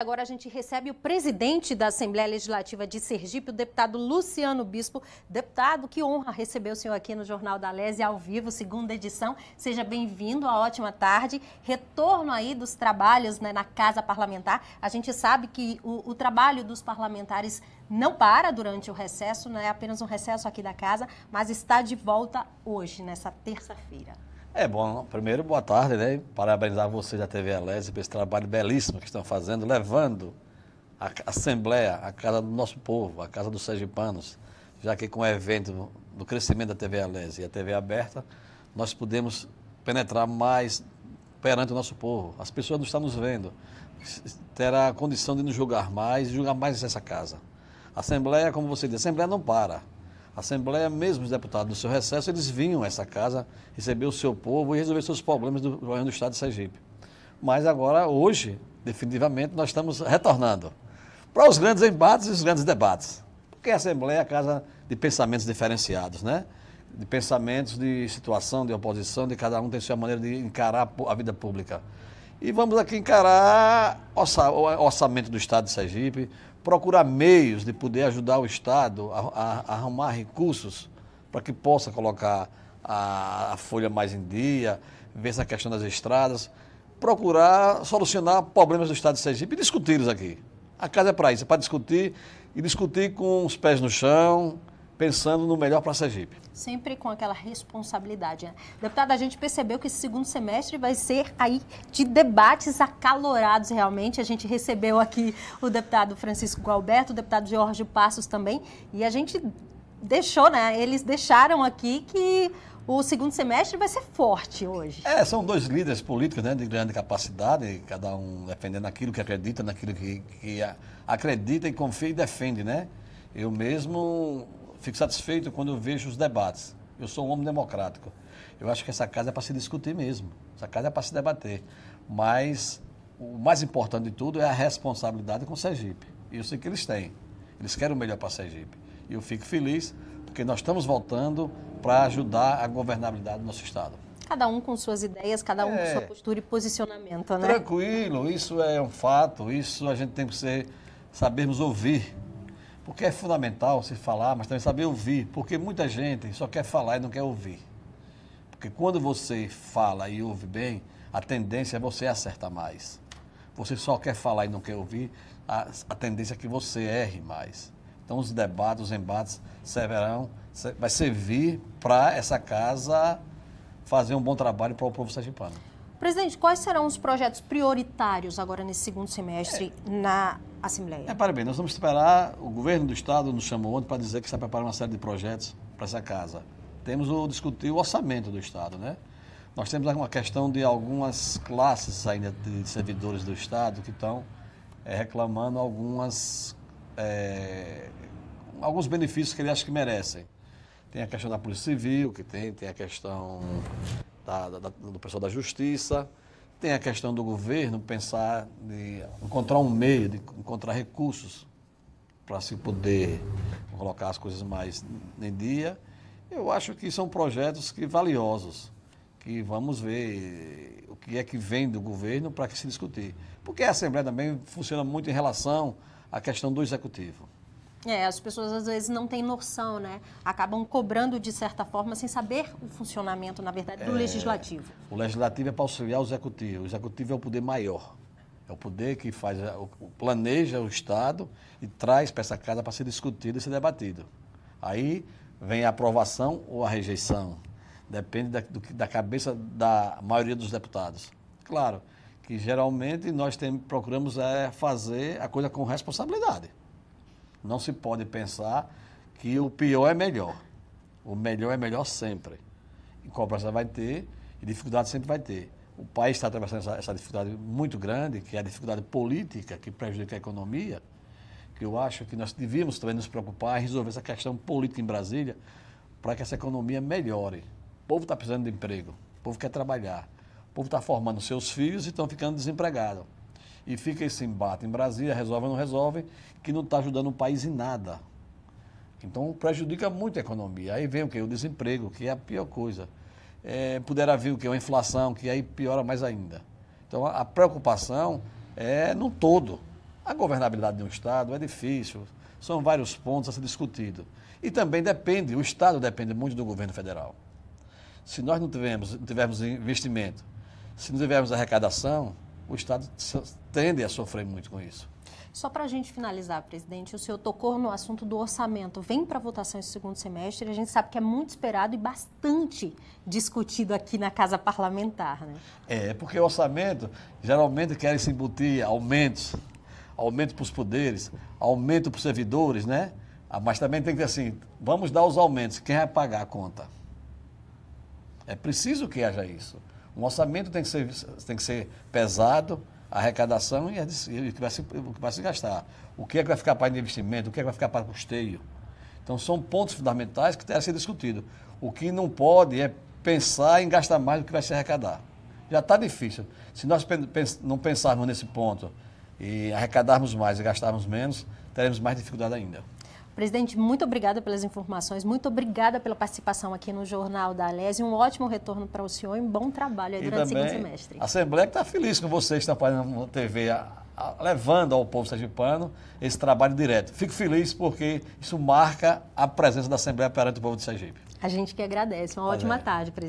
Agora a gente recebe o presidente da Assembleia Legislativa de Sergipe, o deputado Luciano Bispo. Deputado, que honra receber o senhor aqui no Jornal da Lese ao vivo, segunda edição. Seja bem-vindo, a ótima tarde. Retorno aí dos trabalhos né, na Casa Parlamentar. A gente sabe que o, o trabalho dos parlamentares não para durante o recesso, não é apenas um recesso aqui da casa, mas está de volta hoje, nessa terça-feira. É bom, primeiro, boa tarde, né? Parabenizar vocês da TV Alésia por esse trabalho belíssimo que estão fazendo, levando a Assembleia, a casa do nosso povo, a casa dos sergipanos, já que com o evento do crescimento da TV Alésia, e a TV aberta, nós podemos penetrar mais perante o nosso povo. As pessoas não estão nos vendo. Terá a condição de nos julgar mais e julgar mais essa casa. A Assembleia, como você disse, a Assembleia não para. A Assembleia, mesmo os deputados do seu recesso, eles vinham a essa casa receber o seu povo e resolver seus problemas do governo do Estado de Sergipe. Mas agora, hoje, definitivamente, nós estamos retornando para os grandes embates e os grandes debates. Porque a Assembleia é a casa de pensamentos diferenciados, né? De pensamentos, de situação, de oposição, de cada um tem sua maneira de encarar a vida pública. E vamos aqui encarar o orçamento do Estado de Sergipe, procurar meios de poder ajudar o Estado a, a, a arrumar recursos para que possa colocar a, a, folha mais em dia, ver essa questão das estradas, procurar solucionar problemas do Estado de Sergipe e discuti-los aqui. A casa é para isso, é para discutir e discutir com os pés no chão, pensando no melhor para a Sergipe. Sempre com aquela responsabilidade. Né? Deputada, a gente percebeu que esse segundo semestre vai ser aí de debates acalorados realmente. A gente recebeu aqui o deputado Francisco Gualberto, o deputado Jorge Passos também, e a gente deixou, né? Eles deixaram aqui que o segundo semestre vai ser forte hoje. É, são dois líderes políticos né, de grande capacidade, cada um defendendo aquilo que acredita, naquilo que, que acredita e confia e defende, né? Eu mesmo fico satisfeito quando eu vejo os debates. Eu sou um homem democrático. Eu acho que essa casa é para se discutir mesmo. Essa casa é para se debater. Mas o mais importante de tudo é a responsabilidade com o Sergipe. E eu sei que eles têm. Eles querem o melhor para o Sergipe. E eu fico feliz porque nós estamos voltando para ajudar a governabilidade do nosso Estado. Cada um com suas ideias, cada um é, com sua postura e posicionamento, né? Tranquilo, isso é um fato, isso a gente tem que ser, sabermos ouvir porque é fundamental se falar, mas também saber ouvir, porque muita gente só quer falar e não quer ouvir. Porque quando você fala e ouve bem, a tendência é você acertar mais. Você só quer falar e não quer ouvir, a, a tendência é que você erre mais. Então os debates, os embates servirão, vai servir para essa casa fazer um bom trabalho para o povo sergipano. Presidente, quais serão os projetos prioritários agora nesse segundo semestre é. na Assembleia? Repare é, bem, nós vamos esperar, o governo do Estado nos chamou ontem para dizer que está preparando uma série de projetos para essa casa. Temos o discutir o orçamento do Estado, né? Nós temos uma questão de algumas classes ainda de servidores do Estado que estão é, reclamando algumas, é, alguns benefícios que eles acham que merecem. Tem a questão da Polícia Civil, que tem, tem a questão da, da, do pessoal da Justiça. Tem a questão do governo pensar de encontrar um meio, de encontrar recursos para se poder colocar as coisas mais em dia. Eu acho que são projetos que valiosos, que vamos ver o que é que vem do governo para que se discutir. Porque a Assembleia também funciona muito em relação à questão do Executivo. É, as pessoas às vezes não têm noção, né? Acabam cobrando de certa forma sem saber o funcionamento, na verdade, do é, legislativo. O legislativo é para auxiliar o executivo. O executivo é o poder maior. É o poder que faz, é, planeja o Estado e traz para essa casa para ser discutido e ser debatido. Aí vem a aprovação ou a rejeição. Depende da, do, da cabeça da maioria dos deputados. Claro que geralmente nós tem, procuramos é, fazer a coisa com responsabilidade. Não se pode pensar que o pior é melhor. O melhor é melhor sempre. E cobrança vai ter, e dificuldade sempre vai ter. O país está atravessando essa, essa dificuldade muito grande, que é a dificuldade política que prejudica a economia, que eu acho que nós devíamos também nos preocupar e resolver essa questão política em Brasília para que essa economia melhore. O povo está precisando de emprego, o povo quer trabalhar, o povo está formando seus filhos e estão ficando desempregados e fica esse embate em Brasília, resolve ou não resolve, que não está ajudando o país em nada. Então prejudica muito a economia. Aí vem o que? O desemprego, que é a pior coisa. É, pudera vir o que? A inflação, que aí piora mais ainda. Então a preocupação é no todo. A governabilidade de um Estado é difícil, são vários pontos a ser discutido. E também depende, o Estado depende muito do governo federal. Se nós não tivermos, não tivermos investimento, se não tivermos arrecadação, o Estado tende a sofrer muito com isso. Só para a gente finalizar, presidente, o senhor tocou no assunto do orçamento. Vem para votação esse segundo semestre, a gente sabe que é muito esperado e bastante discutido aqui na Casa Parlamentar, né? É, porque o orçamento, geralmente quer se embutir aumentos, aumento para os poderes, aumento para os servidores, né? Ah, mas também tem que ser assim, vamos dar os aumentos, quem vai pagar a conta? É preciso que haja isso. Um orçamento tem que ser, tem que ser pesado, a arrecadação e, a, e o, que vai se, o que vai se gastar. O que é que vai ficar para investimento, o que é que vai ficar para custeio. Então, são pontos fundamentais que devem ser discutidos. O que não pode é pensar em gastar mais do que vai se arrecadar. Já está difícil. Se nós não pensarmos nesse ponto e arrecadarmos mais e gastarmos menos, teremos mais dificuldade ainda. Presidente, muito obrigada pelas informações, muito obrigada pela participação aqui no Jornal da Alésia. Um ótimo retorno para o senhor e um bom trabalho aí e durante o segundo semestre. A Assembleia está feliz com vocês que estão tá fazendo TV levando ao povo sergipano esse trabalho direto. Fico feliz porque isso marca a presença da Assembleia perante o povo de Sergipe. A gente que agradece. Uma Mas ótima é. tarde, presidente.